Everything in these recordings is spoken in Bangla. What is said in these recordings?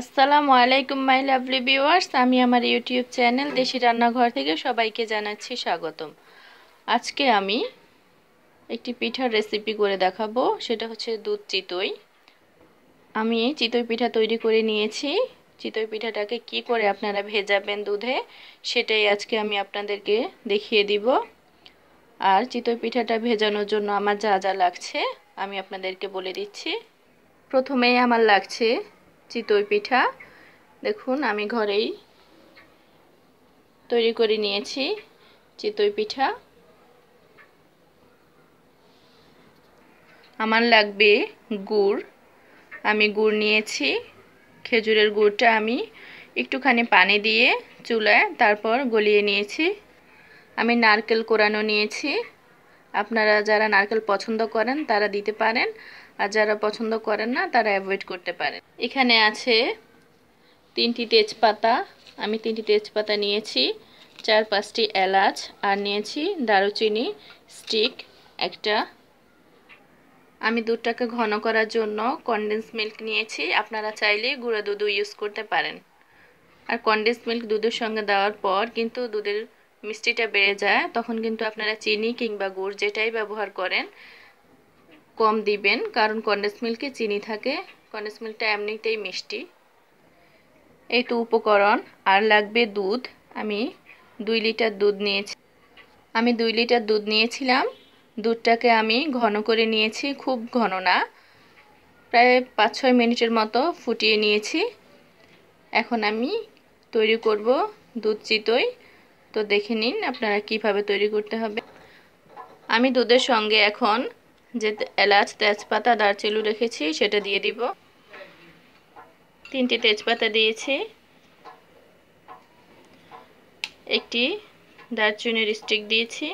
আসসালামু আলাইকুম মাই লাভলি ভিউয়ার্স আমি আমার ইউটিউব চ্যানেল দেশি রান্নাঘর থেকে সবাইকে জানাচ্ছি স্বাগতম আজকে আমি একটি পিঠার রেসিপি করে দেখাবো সেটা হচ্ছে দুধ চিতই আমি চিতই পিঠা তৈরি করে নিয়েছি চিতই পিঠাটাকে কি করে আপনারা ভেজাবেন দুধে সেটাই আজকে আমি আপনাদেরকে দেখিয়ে দিব আর চিতই পিঠাটা ভেজানোর জন্য আমার যা যা লাগছে আমি আপনাদেরকে বলে দিচ্ছি প্রথমেই আমার লাগছে চিতই পিঠা দেখুন আমি ঘরেই তৈরি করে নিয়েছি চিতই পিঠা আমার লাগবে গুড় আমি গুড় নিয়েছি খেজুরের গুড়টা আমি একটুখানি পানি দিয়ে চুলায় তারপর গলিয়ে নিয়েছি আমি নারকেল কোরানো নিয়েছি আপনারা যারা নারকেল পছন্দ করেন তারা দিতে পারেন আর যারা পছন্দ করেন না তারা অ্যাভয়েড করতে পারেন এখানে আছে তিনটি তেজপাতা আমি তিনটি তেজপাতা নিয়েছি চার পাঁচটি এলাচ আর নিয়েছি দারুচিনি স্টিক একটা আমি দুধটাকে ঘন করার জন্য কনডেন্স মিল্ক নিয়েছি আপনারা চাইলে গুঁড়া দুধও ইউজ করতে পারেন আর কনডেন্স মিল্ক দুধের সঙ্গে দেওয়ার পর কিন্তু দুধের মিষ্টিটা বেড়ে যায় তখন কিন্তু আপনারা চিনি কিংবা গুড় যেটাই ব্যবহার করেন কম দিবেন কারণ কন্ডেন্স মিল্কে চিনি থাকে কন্ডেন্স মিল্কটা এমনিতেই মিষ্টি এই তো উপকরণ আর লাগবে দুধ আমি দুই লিটার দুধ নিয়েছি আমি দুই লিটার দুধ নিয়েছিলাম দুধটাকে আমি ঘন করে নিয়েছি খুব ঘন না প্রায় পাঁচ ছয় মিনিটের মতো ফুটিয়ে নিয়েছি এখন আমি তৈরি করব দুধ চিতই তো দেখে নিন আপনারা কিভাবে তৈরি করতে হবে আমি দুধের সঙ্গে এখন যে এলাচ তেজপাতা দারচিনি রেখেছি সেটা দিয়ে দিব তিনটি তেজপাতা দিয়েছি একটি দারচিনির স্টিক দিয়েছি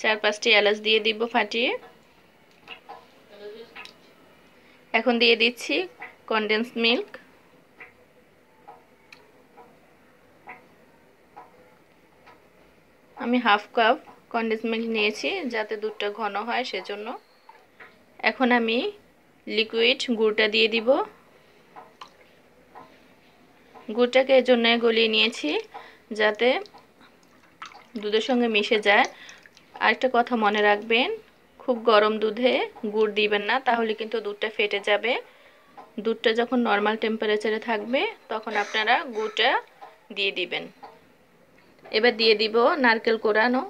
চার পাঁচটি এলাচ দিয়ে দিব ফাটিয়ে এখন দিয়ে দিচ্ছি কনডেন্স মিল্ক আমি হাফ কাপ কন্ডেন্স মিল্ক নিয়েছি যাতে দুধটা ঘন হয় সেজন্য এখন আমি লিকুইড গুড়টা দিয়ে দিব গুড়টাকে জন্য গলিয়ে নিয়েছি যাতে দুধের সঙ্গে মিশে যায় আরেকটা কথা মনে রাখবেন খুব গরম দুধে গুড় দিবেন না তাহলে কিন্তু দুধটা ফেটে যাবে দুধটা যখন নর্মাল টেম্পারেচারে থাকবে তখন আপনারা গুড়টা দিয়ে দিবেন এবার দিয়ে দিব নারকেল কোরানো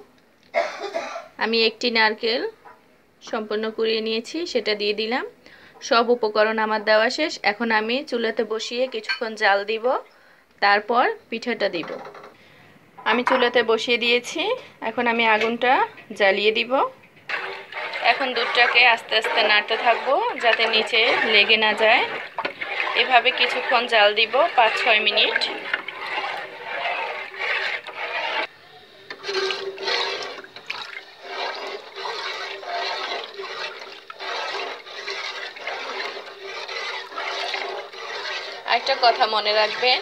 আমি একটি নারকেল সম্পূর্ণ কুড়িয়ে নিয়েছি সেটা দিয়ে দিলাম সব উপকরণ আমার দেওয়া শেষ এখন আমি চুলাতে বসিয়ে কিছুক্ষণ জাল দিব তারপর পিঠাটা দিব আমি চুলাতে বসিয়ে দিয়েছি এখন আমি আগুনটা জ্বালিয়ে দিব এখন দুধটাকে আস্তে আস্তে নাড়তে থাকবো যাতে নিচে লেগে না যায় এভাবে কিছুক্ষণ জাল দিব পাঁচ ছয় মিনিট একটা কথা মনে রাখবেন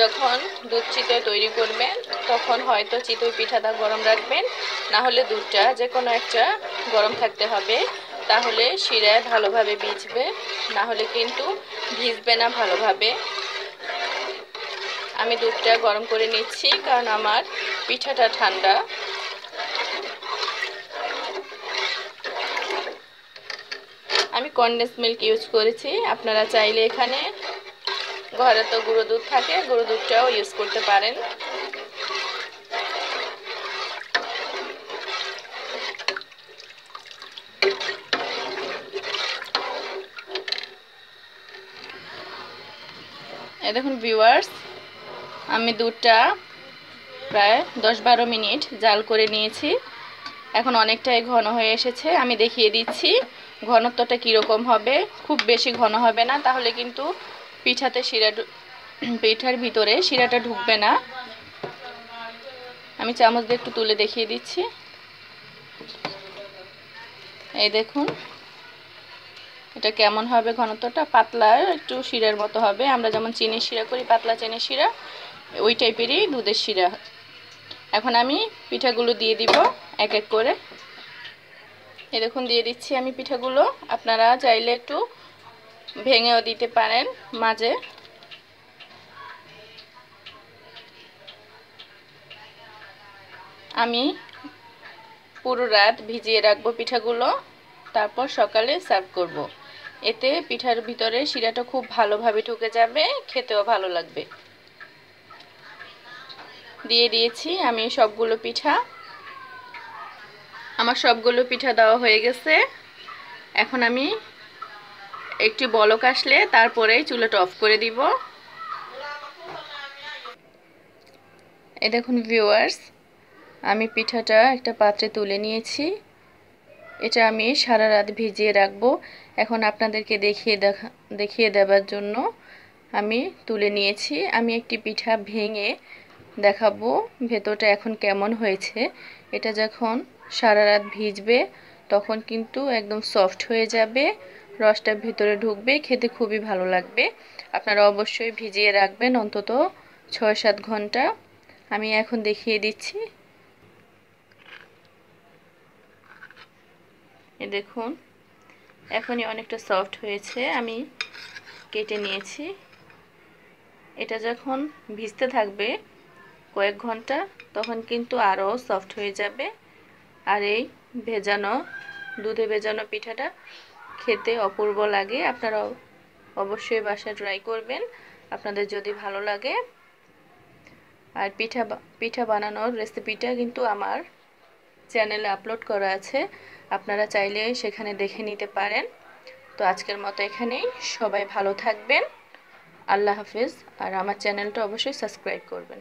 যখন দুধ চিতই তৈরি করবেন তখন হয়তো চিতই পিঠাটা গরম রাখবেন না হলে দুধটা যে কোনো একটা গরম থাকতে হবে তাহলে শিরায় ভালোভাবে ভিজবে না হলে কিন্তু ভিজবে না ভালোভাবে আমি দুধটা গরম করে নিচ্ছি কারণ আমার পিঠাটা ঠান্ডা আমি কন্ডেন্স মিল্ক ইউজ করেছি আপনারা চাইলে এখানে ঘরে তো গুঁড়ো দুধ থাকে গুঁড়ো দুধটাও ইউজ করতে পারেন দেখুন ভিউয়ার্স আমি দুধটা প্রায় দশ বারো মিনিট জাল করে নিয়েছি এখন অনেকটাই ঘন হয়ে এসেছে আমি দেখিয়ে দিচ্ছি ঘনত্বটা কীরকম হবে খুব বেশি ঘন হবে না তাহলে কিন্তু পিঠাতে শিরা পিঠার ভিতরে শিরাটা ঢুকবে না আমি চামচ দিয়ে একটু তুলে দেখিয়ে দিচ্ছি এই দেখুন এটা কেমন হবে ঘনত্বটা পাতলা একটু শিরার মতো হবে আমরা যেমন চিনির শিরা করি পাতলা চিনির শিরা ওই টাইপেরই দুধের শিরা এখন আমি পিঠাগুলো দিয়ে দিব এক এক করে এ দেখুন দিয়ে দিচ্ছি আমি পিঠাগুলো আপনারা চাইলে একটু ভেঙেও দিতে পারেন মাঝে আমি পুরো রাত ভিজিয়ে রাখবো পিঠাগুলো তারপর সকালে সার্ভ করব। এতে পিঠার ভিতরে শিরাটা খুব ভালোভাবে ঢুকে যাবে খেতেও ভালো লাগবে দিয়ে দিয়েছি আমি সবগুলো পিঠা আমার সবগুলো পিঠা দেওয়া হয়ে গেছে এখন আমি একটি বলক আসলে তারপরেই চুলাটা অফ করে দিব এ দেখুন ভিউয়ার্স আমি পিঠাটা একটা পাত্রে তুলে নিয়েছি এটা আমি সারা রাত ভিজিয়ে রাখবো এখন আপনাদেরকে দেখিয়ে দেখা দেখিয়ে দেওয়ার জন্য আমি তুলে নিয়েছি আমি একটি পিঠা ভেঙে দেখাবো ভেতরটা এখন কেমন হয়েছে এটা যখন সারা রাত ভিজবে তখন কিন্তু একদম সফট হয়ে যাবে রসটা ভিতরে ঢুকবে খেতে খুবই ভালো লাগবে আপনারা অবশ্যই ভিজিয়ে রাখবেন অন্তত ছয় সাত ঘন্টা আমি এখন দেখিয়ে দিচ্ছি এ দেখুন এখনই অনেকটা সফট হয়েছে আমি কেটে নিয়েছি এটা যখন ভিজতে থাকবে কয়েক ঘন্টা তখন কিন্তু আরও সফট হয়ে যাবে আর এই ভেজানো দুধে ভেজানো পিঠাটা খেতে অপূর্ব লাগে আপনারা অবশ্যই বাসা ট্রাই করবেন আপনাদের যদি ভালো লাগে আর পিঠা পিঠা বানানোর রেসিপিটা কিন্তু আমার চ্যানেলে আপলোড করা আছে আপনারা চাইলে সেখানে দেখে নিতে পারেন তো আজকের মতো এখানেই সবাই ভালো থাকবেন আল্লাহ হাফিজ আর আমার চ্যানেলটা অবশ্যই সাবস্ক্রাইব করবেন